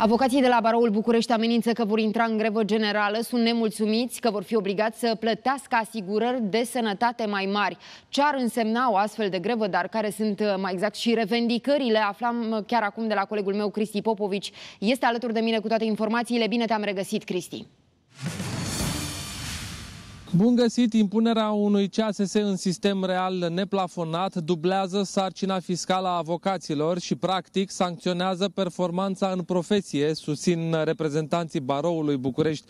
Avocații de la Baroul București amenință că vor intra în grevă generală, sunt nemulțumiți că vor fi obligați să plătească asigurări de sănătate mai mari. Ce ar însemna o astfel de grevă, dar care sunt uh, mai exact și revendicările, aflam uh, chiar acum de la colegul meu Cristi Popovici. Este alături de mine cu toate informațiile. Bine te-am regăsit, Cristi! Bun găsit! Impunerea unui CSS în sistem real neplafonat dublează sarcina fiscală a avocaților și, practic, sancționează performanța în profesie, susțin reprezentanții Baroului București.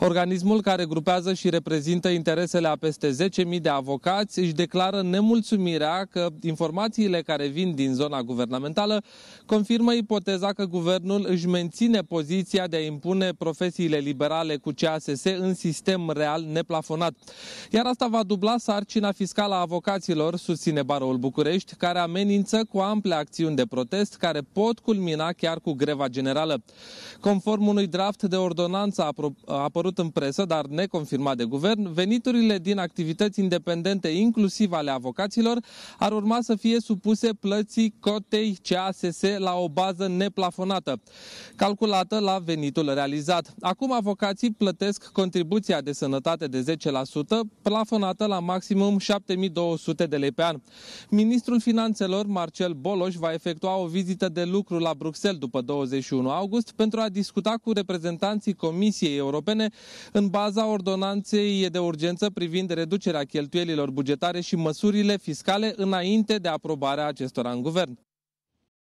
Organismul care grupează și reprezintă interesele a peste 10.000 de avocați își declară nemulțumirea că informațiile care vin din zona guvernamentală confirmă ipoteza că guvernul își menține poziția de a impune profesiile liberale cu CSS în sistem real neplafonat plafonat. Iar asta va dubla sarcina fiscală a avocaților, susține Baroul București, care amenință cu ample acțiuni de protest care pot culmina chiar cu greva generală. Conform unui draft de ordonanță apărut în presă, dar neconfirmat de guvern, veniturile din activități independente, inclusiv ale avocaților, ar urma să fie supuse plății cotei CASS la o bază neplafonată, calculată la venitul realizat. Acum avocații plătesc contribuția de sănătate de plafonată la maximum 7200 de lei pe an. Ministrul Finanțelor, Marcel Boloș, va efectua o vizită de lucru la Bruxelles după 21 august pentru a discuta cu reprezentanții Comisiei Europene în baza ordonanței de urgență privind reducerea cheltuielilor bugetare și măsurile fiscale înainte de aprobarea acestora în guvern.